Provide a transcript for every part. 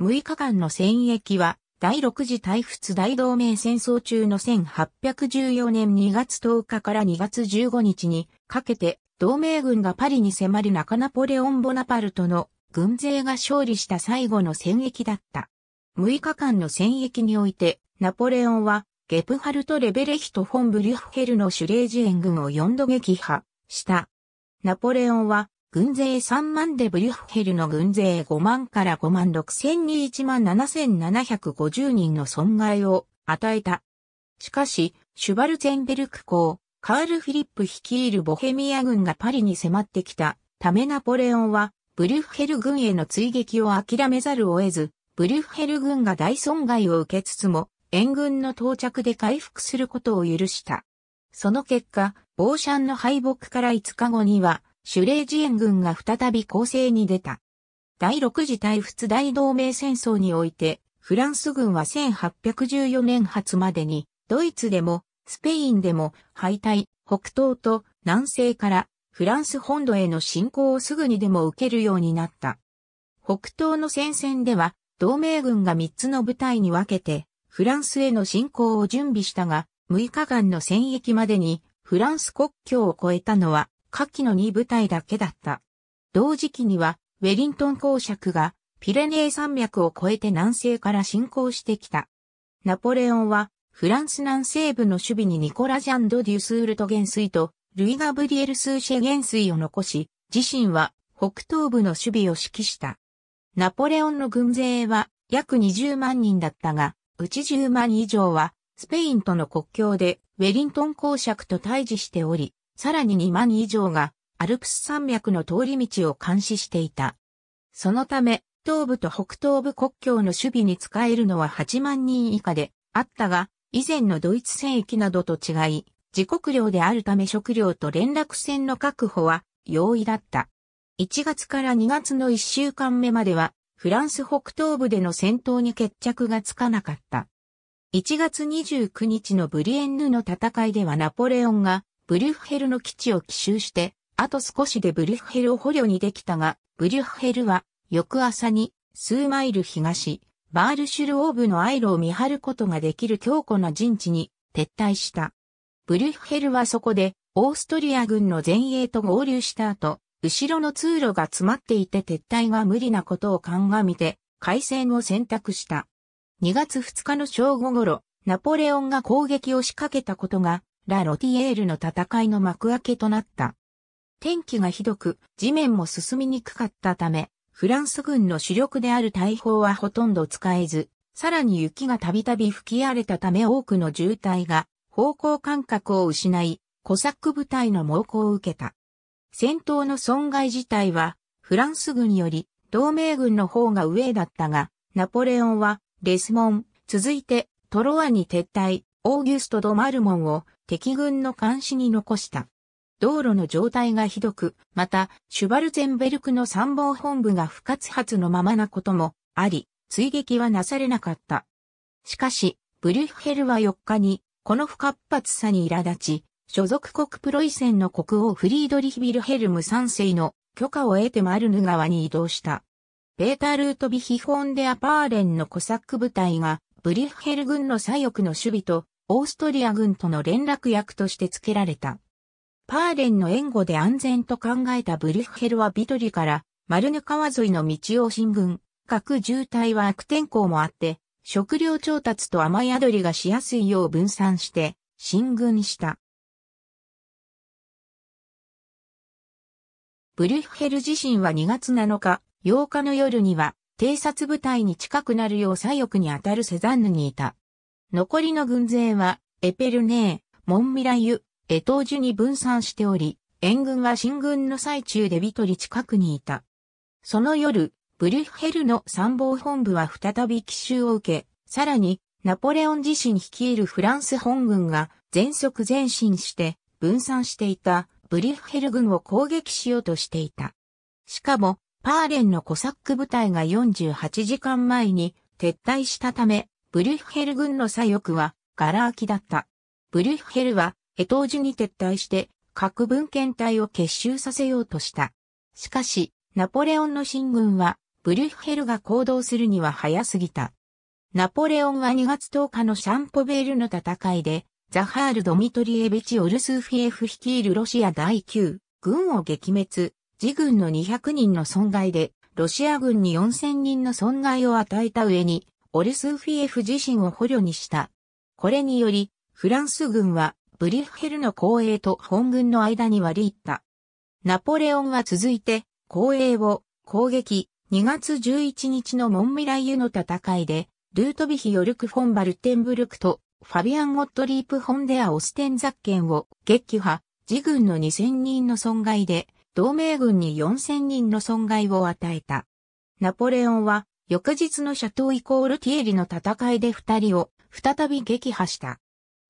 6日間の戦役は、第6次大仏大同盟戦争中の1814年2月10日から2月15日にかけて、同盟軍がパリに迫る中ナポレオン・ボナパルトの軍勢が勝利した最後の戦役だった。6日間の戦役において、ナポレオンは、ゲプハルト・レベレヒト・フォン・ブリュッヘルのシュレージエン軍を4度撃破した。ナポレオンは、軍勢3万でブリュッヘルの軍勢5万から5万6千に1万7750人の損害を与えた。しかし、シュバルツェンベルク公、カール・フィリップ率いるボヘミア軍がパリに迫ってきたためナポレオンは、ブリュッヘル軍への追撃を諦めざるを得ず、ブリュッヘル軍が大損害を受けつつも、援軍の到着で回復することを許した。その結果、ボーシャンの敗北から5日後には、シュレージエン軍が再び攻勢に出た。第6次大仏大同盟戦争において、フランス軍は1814年初までに、ドイツでも、スペインでも、敗退、北東と南西からフランス本土への侵攻をすぐにでも受けるようになった。北東の戦線では、同盟軍が3つの部隊に分けて、フランスへの侵攻を準備したが、6日間の戦役までに、フランス国境を越えたのは、下記の2部隊だけだった。同時期には、ウェリントン公爵がピレネー山脈を越えて南西から侵攻してきた。ナポレオンは、フランス南西部の守備にニコラ・ジャンド・デュスールト元帥と、ルイ・ガブリエル・スーシェ元帥を残し、自身は北東部の守備を指揮した。ナポレオンの軍勢は約20万人だったが、うち10万以上はスペインとの国境でウェリントン公爵と対峙しており、さらに2万以上がアルプス山脈の通り道を監視していた。そのため、東部と北東部国境の守備に使えるのは8万人以下であったが、以前のドイツ戦役などと違い、自国領であるため食料と連絡船の確保は容易だった。1月から2月の1週間目までは、フランス北東部での戦闘に決着がつかなかった。1月29日のブリエンヌの戦いではナポレオンがブリュッヘルの基地を奇襲して、あと少しでブリュッヘルを捕虜にできたが、ブリュッヘルは翌朝に数マイル東、バールシュルオーブのアイロを見張ることができる強固な陣地に撤退した。ブリュッヘルはそこでオーストリア軍の前衛と合流した後、後ろの通路が詰まっていて撤退が無理なことを鑑みて、海戦を選択した。2月2日の正午頃、ナポレオンが攻撃を仕掛けたことがラ・ロティエールの戦いの幕開けとなった。天気がひどく、地面も進みにくかったため、フランス軍の主力である大砲はほとんど使えず、さらに雪がたびたび吹き荒れたため多くの渋滞が方向感覚を失い、コサック部隊の猛攻を受けた。戦闘の損害自体は、フランス軍より同盟軍の方が上だったが、ナポレオンはレスモン、続いてトロワに撤退、オーギュスト・ド・マルモンを敵軍の監視に残した。道路の状態がひどく、また、シュバルゼンベルクの参謀本部が不活発のままなこともあり、追撃はなされなかった。しかし、ブリュッヘルは4日に、この不活発さに苛立ち、所属国プロイセンの国王フリードリヒ・ビルヘルム3世の許可を得てマルヌ川に移動した。ベータルートビヒフォンデアパーレンのコサック部隊が、ブリュッヘル軍の左翼の守備とオーストリア軍との連絡役として付けられた。パーレンの援護で安全と考えたブリュッヘルはビトリからマルヌ川沿いの道を進軍。各渋滞は悪天候もあって、食料調達と雨宿りがしやすいよう分散して進軍した。ブリュッヘル自身は2月7日、8日の夜には偵察部隊に近くなるよう左翼に当たるセザンヌにいた。残りの軍勢は、エペルネー、モンミラユ、エトージュに分散しており、援軍は進軍の最中でビトリ近くにいた。その夜、ブリュッヘルの参謀本部は再び奇襲を受け、さらに、ナポレオン自身率いるフランス本軍が全速前進して分散していたブリュッヘル軍を攻撃しようとしていた。しかも、パーレンのコサック部隊が48時間前に撤退したため、ブリュッヘル軍の左翼は、ガラ空きだった。ブリュッヘルは、江東寺に撤退して、核文献隊を結集させようとした。しかし、ナポレオンの進軍は、ブリュッヘルが行動するには早すぎた。ナポレオンは2月10日のシャンポベールの戦いで、ザハール・ドミトリエベチ・オルスーフィエフ率いるロシア第9軍を撃滅、自軍の200人の損害で、ロシア軍に4000人の損害を与えた上に、オルスーフィエフ自身を捕虜にした。これにより、フランス軍はブリュッヘルの公営と本軍の間に割り入った。ナポレオンは続いて公営を攻撃2月11日のモンミライユの戦いで、ルートビヒ・ヨルク・フォン・バルテンブルクとファビアン・ゴットリープ・ホンデア・オステンザッケンを撃破、自軍の2000人の損害で、同盟軍に4000人の損害を与えた。ナポレオンは翌日のシャトーイコールティエリの戦いで二人を再び撃破した。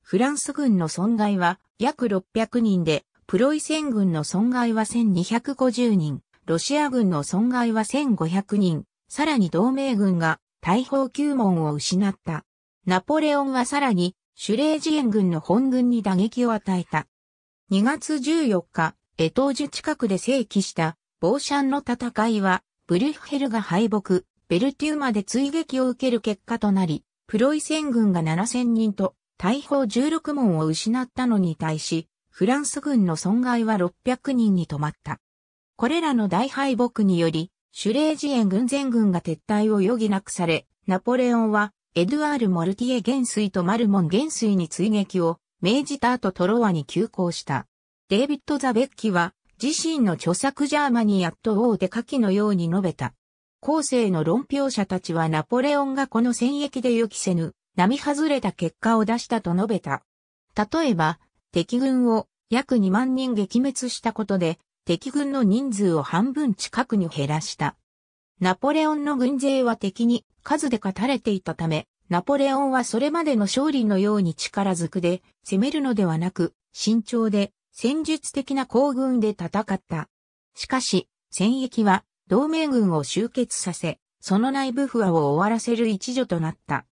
フランス軍の損害は約600人で、プロイセン軍の損害は1250人、ロシア軍の損害は1500人、さらに同盟軍が大砲9門を失った。ナポレオンはさらにシュレージエン軍の本軍に打撃を与えた。2月14日、エトージュ近くで正規した、ボーシャンの戦いは、ブリュッヘルが敗北、ベルティウまで追撃を受ける結果となり、プロイセン軍が7000人と大砲16門を失ったのに対し、フランス軍の損害は600人に止まった。これらの大敗北により、シュレージエン軍前軍が撤退を余儀なくされ、ナポレオンは、エドゥアール・モルティエ元帥とマルモン元帥に追撃を命じた後トロワに急行した。デイビッド・ザ・ベッキは、自身の著作ジャーマニー・アとト・オーで下記のように述べた。後世の論評者たちはナポレオンがこの戦役で予期せぬ、並外れた結果を出したと述べた。例えば、敵軍を約2万人撃滅したことで、敵軍の人数を半分近くに減らした。ナポレオンの軍勢は敵に数で勝たれていたため、ナポレオンはそれまでの勝利のように力ずくで攻めるのではなく、慎重で戦術的な行軍で戦った。しかし、戦役は同盟軍を集結させ、その内部不和を終わらせる一助となった。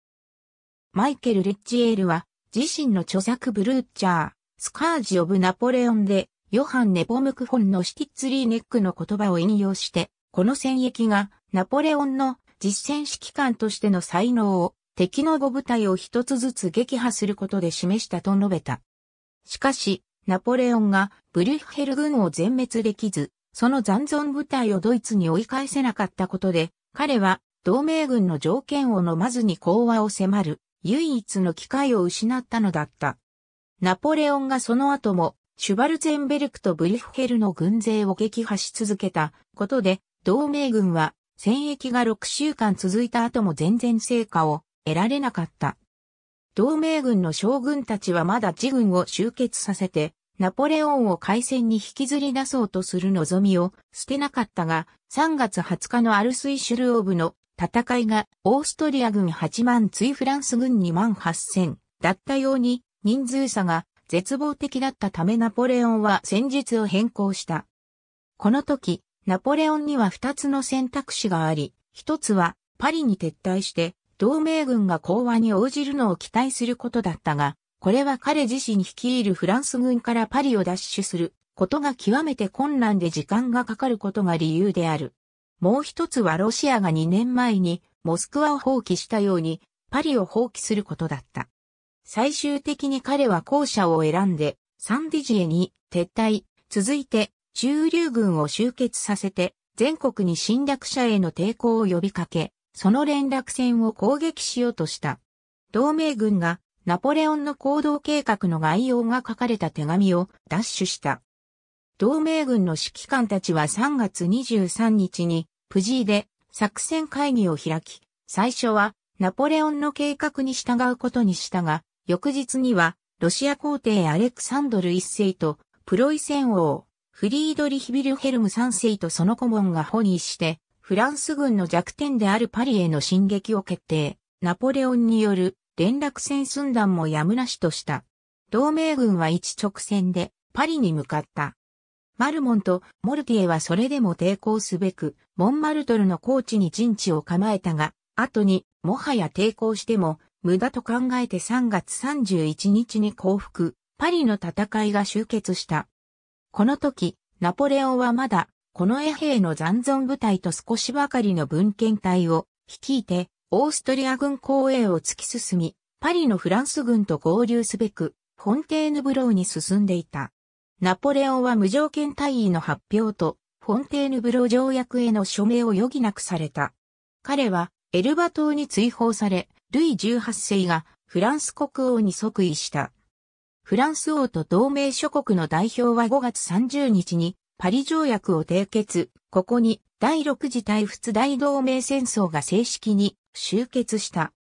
マイケル・レッジエールは、自身の著作ブルーチャー、スカージ・オブ・ナポレオンで、ヨハン・ネポムクフォンのシティッツリーネックの言葉を引用して、この戦役がナポレオンの実戦指揮官としての才能を敵の5部隊を一つずつ撃破することで示したと述べた。しかし、ナポレオンがブリュッヘル軍を全滅できず、その残存部隊をドイツに追い返せなかったことで、彼は同盟軍の条件を飲まずに講和を迫る唯一の機会を失ったのだった。ナポレオンがその後もシュバルゼンベルクとブリフッヘルの軍勢を撃破し続けたことで、同盟軍は戦役が6週間続いた後も全然成果を得られなかった。同盟軍の将軍たちはまだ自軍を集結させて、ナポレオンを海戦に引きずり出そうとする望みを捨てなかったが、3月20日のアルスイシュルオーブの戦いがオーストリア軍8万追フランス軍2万8000だったように人数差が絶望的だったためナポレオンは戦術を変更した。この時、ナポレオンには2つの選択肢があり、1つはパリに撤退して同盟軍が講和に応じるのを期待することだったが、これは彼自身率いるフランス軍からパリを奪取することが極めて困難で時間がかかることが理由である。もう一つはロシアが2年前にモスクワを放棄したようにパリを放棄することだった。最終的に彼は後者を選んでサンディジエに撤退、続いて中流軍を集結させて全国に侵略者への抵抗を呼びかけ、その連絡船を攻撃しようとした。同盟軍がナポレオンの行動計画の概要が書かれた手紙を奪取した。同盟軍の指揮官たちは3月23日に、プジーで作戦会議を開き、最初はナポレオンの計画に従うことにしたが、翌日にはロシア皇帝アレクサンドル一世とプロイセン王、フリードリヒビルヘルム三世とその顧問がホニーして、フランス軍の弱点であるパリへの進撃を決定。ナポレオンによる連絡船寸断もやむなしとした。同盟軍は一直線でパリに向かった。マルモンとモルティエはそれでも抵抗すべく、モンマルトルの高地に陣地を構えたが、後にもはや抵抗しても無駄と考えて3月31日に降伏、パリの戦いが終結した。この時、ナポレオンはまだ、この衛兵の残存部隊と少しばかりの文献隊を率いて、オーストリア軍公営を突き進み、パリのフランス軍と合流すべく、フォンテーヌブローに進んでいた。ナポレオンは無条件退位の発表と、フォンテーヌブロー条約への署名を余儀なくされた。彼は、エルバ島に追放され、ルイ18世がフランス国王に即位した。フランス王と同盟諸国の代表は5月30日にパリ条約を締結。ここに第6次対仏大同盟戦争が正式に集結した。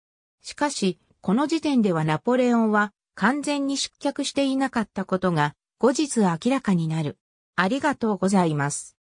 しかし、この時点ではナポレオンは完全に失脚していなかったことが後日明らかになる。ありがとうございます。